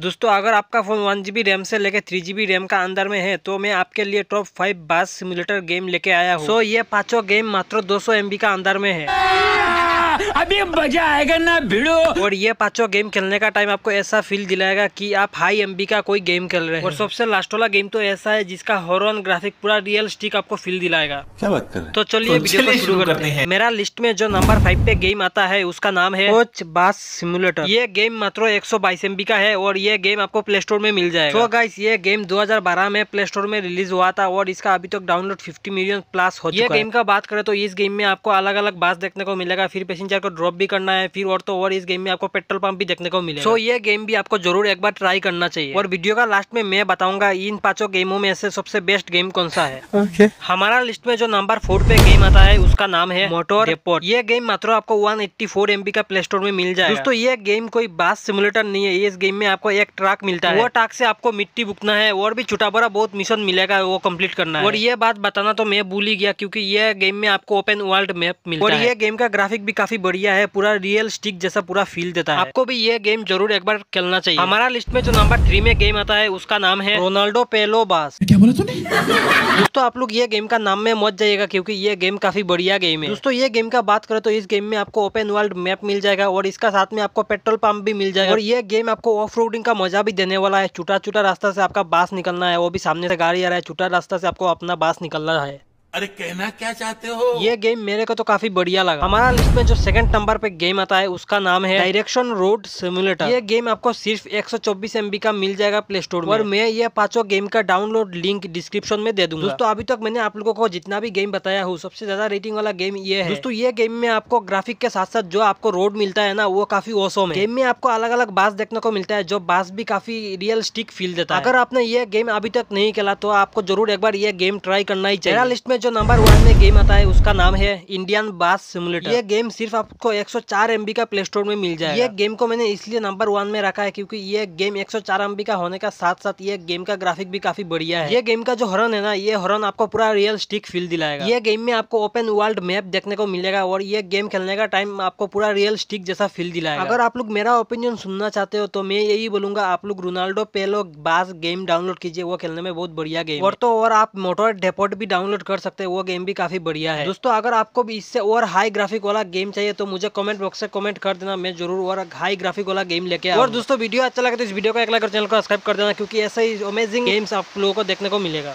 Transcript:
दोस्तों अगर आपका फ़ोन वन जी रैम से लेकर थ्री जी रैम का अंदर में है तो मैं आपके लिए top five bus simulator game लेके आया हूँ सो so, ये पाँचों गेम मात्र दो सौ का अंदर में है अभी मजा आएगा ना भिड़ो और ये पांचों गेम खेलने का टाइम आपको ऐसा फील दिलाएगा कि आप हाई एमबी का कोई गेम खेल रहे हैं और सबसे लास्ट वाला गेम तो ऐसा है जिसका हॉरन ग्राफिक पूरा रियल स्टिक आपको फील दिलाएगा क्या बात कर तो चलिए वीडियो तो को शुरू करते हैं मेरा लिस्ट में जो नंबर फाइव पे गेम आता है उसका नाम है कोच बास सिमुलेटर ये गेम मात्र एक सौ का है और ये गेम आपको प्ले स्टोर में मिल जाएगा तो गेम ये गेम बारह में प्ले स्टोर में रिलीज हुआ था और इसका अभी तक डाउनलोड फिफ्टी मिलियन प्लस हो ये गेम का बात करें तो इस गेम में आपको अलग अलग बास देखने को मिलेगा फिर चार को ड्रॉप भी करना है फिर और तो और इस गेम में आपको पेट्रोल पंप भी देखने को मिले सो ये गेम भी आपको जरूर एक बार ट्राई करना चाहिए और वीडियो का लास्ट में मैं बताऊंगा इन पांचों गेमों में से सबसे बेस्ट गेम कौन सा है हमारा लिस्ट में जो नंबर फोर पे गेम आता है उसका नाम है मोटोर रिपोर्ट ये गेम मात्र आपको वन एट्टी फोर का प्ले स्टोर में मिल जाए दोस्तों ये गेम कोई बास सिमुलेटर नहीं है इस गेम में आपको एक ट्रक मिलता है वो ट्रक से आपको मिट्टी बुकना है और भी छोटा बड़ा बहुत मिशन मिलेगा वो कम्प्लीट करना और ये बात बताना तो मैं भूल ही गया क्योंकि ये गेम में आपको ओपन वर्ल्ड मैप मिलता है और ये गेम का ग्राफिक भी काफी बढ़िया है पूरा रियल स्टिक जैसा पूरा फील देता है आपको भी ये गेम जरूर एक बार खेलना चाहिए हमारा लिस्ट में जो नंबर थ्री में गेम आता है उसका नाम है रोनाल्डो पेलो बास क्या बोला तूने दोस्तों आप लोग ये गेम का नाम में मत जाइएगा क्योंकि ये गेम काफी बढ़िया गेम है दोस्तों ये गेम का बात करें तो इस गेम में आपको ओपन वर्ल्ड मैप मिल जाएगा और इसका साथ में आपको पेट्रोल पंप भी मिल जाएगा और ये गेम आपको ऑफ रोडिंग का मजा भी देने वाला है छोटा छोटा रास्ता से आपका बास निकलना है वो भी सामने से गाड़ी आ रहा है छोटा रास्ता से आपको अपना बास निकलना है अरे कहना क्या चाहते हो ये गेम मेरे को तो काफी बढ़िया लगा हमारा लिस्ट में जो सेकंड नंबर पे गेम आता है उसका नाम है डायरेक्शन रोड सिमुलेटर ये गेम आपको सिर्फ 124 एमबी का मिल जाएगा प्ले स्टोर में और मैं ये पांचों गेम का डाउनलोड लिंक डिस्क्रिप्शन में दे दूंगा दोस्तों अभी तक मैंने आप लोगों को जितना भी गेम बताया हूँ सबसे ज्यादा रेटिंग वाला गेम ये है दोस्तों ये गेम में आपको ग्राफिक के साथ साथ जो आपको रोड मिलता है ना वो काफी ओसम है गेम में आपको अलग अलग बास देखने को मिलता है जो बास भी काफी रियलिस्टिक फील देता है अगर आपने ये गेम अभी तक नहीं खेला तो आपको जरूर एक बार ये गेम ट्राई करना ही चाहिए लिस्ट में जो नंबर वन में गेम आता है उसका नाम है इंडियन बास सिमुलेटर ये गेम सिर्फ आपको 104 एमबी का प्ले स्टोर में मिल जाए ये गेम को मैंने इसलिए नंबर वन में रखा है क्योंकि ये गेम 104 एमबी का होने का साथ साथ ये गेम का ग्राफिक भी काफी बढ़िया है ये गेम का जो हॉर्न है ना ये हॉरन आपको पूरा रियल स्टिक फील दिलाएगा ये गेम में आपको ओपन वर्ल्ड मैप देखने को मिलेगा और ये गेम खेलने का टाइम आपको पूरा रियल स्टिक जैसा फील दिलाएगा अगर आप लोग मेरा ओपिनियन सुनना चाहते हो तो मैं यही बोलूंगा आप लोग रोनाल्डो पेलो बास गेम डाउनलोड कीजिए वो खेलने में बहुत बढ़िया गेम और तो और आप मोटर डेपोर्ट भी डाउनलोड कर सकते सकते हैं वो गेम भी काफ़ी बढ़िया है दोस्तों अगर आपको भी इससे और हाई ग्राफिक वाला गेम चाहिए तो मुझे कमेंट बॉक्स से कमेंट कर देना मैं जरूर और हाई ग्राफिक वाला गेम लेके और दोस्तों वीडियो अच्छा लगे तो इस वीडियो को एक लाइक और चैनल को सब्सक्राइब कर देना क्योंकि ऐसे ही अमेजिंग गेम्स आप लोगों को देखने को मिलेगा